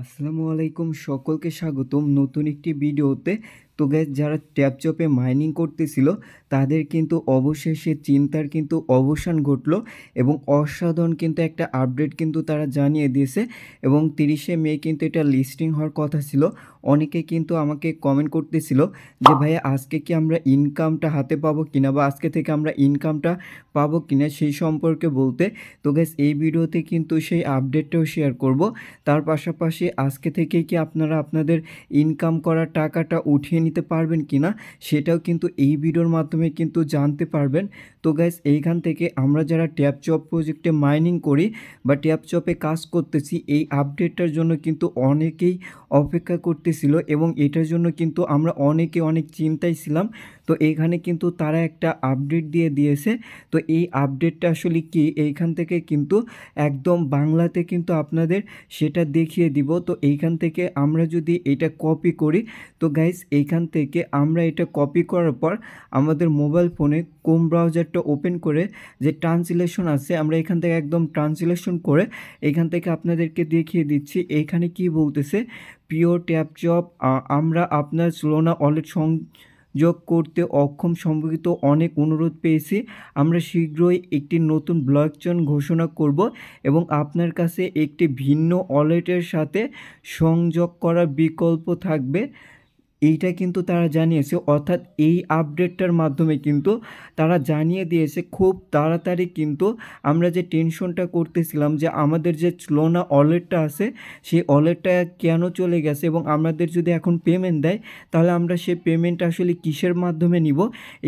আসসালামু আলাইকুম সকলকে স্বাগতম নতুন একটি ভিডিওতে তো গ্যাস যারা ট্যাপচপে মাইনিং করতেছিল তাদের কিন্তু অবশেষে চিন্তার কিন্তু অবসান ঘটলো এবং অসাধারণ কিন্তু একটা আপডেট কিন্তু তারা জানিয়ে দিয়েছে এবং তিরিশে মে কিন্তু এটা লিস্টিং হওয়ার কথা ছিল অনেকে কিন্তু আমাকে কমেন্ট করতেছিল যে ভাইয়া আজকে কি আমরা ইনকামটা হাতে পাবো কিনা বা আজকে থেকে আমরা ইনকামটা পাবো কিনা সেই সম্পর্কে বলতে তো গ্যাস এই ভিডিওতে কিন্তু সেই আপডেটটাও শেয়ার করব তার পাশাপাশি আজকে থেকে কি আপনারা আপনাদের ইনকাম করা টাকাটা উঠিয়ে নিতে পারবেন কিনা সেটাও কিন্তু এই ভিডিওর মাধ্যমে কিন্তু জানতে পারবেন তো গ্যাস এইখান থেকে আমরা যারা ট্যাপ জব প্রজেক্টে মাইনিং করি বা ট্যাপ কাজ করতেছি এই আপডেটটার জন্য কিন্তু অনেকেই অপেক্ষা করতে ছিল এবং এটার জন্য কিন্তু আমরা অনেকে অনেক চিন্তায় ছিলাম তো এখানে কিন্তু তারা একটা আপডেট দিয়ে দিয়েছে তো এই আপডেটটা আসলে কি এইখান থেকে কিন্তু একদম বাংলাতে কিন্তু আপনাদের সেটা দেখিয়ে দিব তো এইখান থেকে আমরা যদি এটা কপি করি তো গাইজ এইখান থেকে আমরা এটা কপি করার পর আমাদের মোবাইল ফোনে কোম ব্রাউজারটা ওপেন করে যে ট্রান্সলেশন আছে আমরা এখান থেকে একদম ট্রান্সলেশন করে এখান থেকে আপনাদেরকে দেখিয়ে দিচ্ছি এখানে কি বলতেছে প্রিয় ট্যাপজব আমরা আপনার তুলনা অলেট সংযোগ করতে অক্ষম সম্পর্কিত অনেক অনুরোধ পেয়েছি আমরা শীঘ্রই একটি নতুন ব্লকচন ঘোষণা করব এবং আপনার কাছে একটি ভিন্ন অলেটের সাথে সংযোগ করার বিকল্প থাকবে এইটা কিন্তু তারা জানিয়েছে অর্থাৎ এই আপডেটটার মাধ্যমে কিন্তু তারা জানিয়ে দিয়েছে খুব তাড়াতাড়ি কিন্তু আমরা যে টেনশনটা করতেছিলাম যে আমাদের যে লোনা ওয়ালেটটা আছে সেই ওয়ালেটটা কেন চলে গেছে এবং আমাদের যদি এখন পেমেন্ট দেয় তাহলে আমরা সে পেমেন্ট আসলে কিসের মাধ্যমে নিব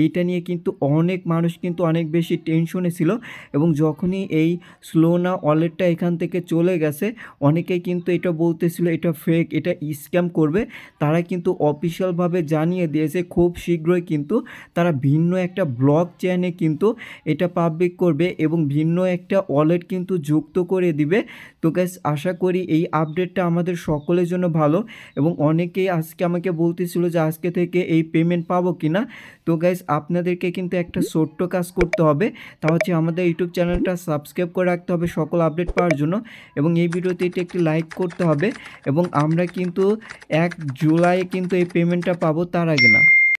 এইটা নিয়ে কিন্তু অনেক মানুষ কিন্তু অনেক বেশি টেনশনে ছিল এবং যখনই এই স্লোনা ওয়ালেটটা এখান থেকে চলে গেছে অনেকেই কিন্তু এটা বলতেছিল এটা ফেক এটা স্ক্যাম করবে তারা কিন্তু অপ অফিসিয়ালভাবে জানিয়ে দিয়েছে খুব শীঘ্রই কিন্তু তারা ভিন্ন একটা ব্লক চেনে কিন্তু এটা পাবলিক করবে এবং ভিন্ন একটা ওয়ালেট কিন্তু যুক্ত করে দিবে তো গ্যাস আশা করি এই আপডেটটা আমাদের সকলের জন্য ভালো এবং অনেকেই আজকে আমাকে বলতেছিল যে আজকে থেকে এই পেমেন্ট পাবো কি না তো গাইজ আপনাদেরকে কিন্তু একটা ছোট্ট কাজ করতে হবে তা হচ্ছে আমাদের ইউটিউব চ্যানেলটা সাবস্ক্রাইব করে রাখতে হবে সকল আপডেট পাওয়ার জন্য এবং এই ভিডিওতে এটি একটি লাইক করতে হবে এবং আমরা কিন্তু এক জুলাই কিন্তু এই পেমেন্টটা পাবো তার আগে না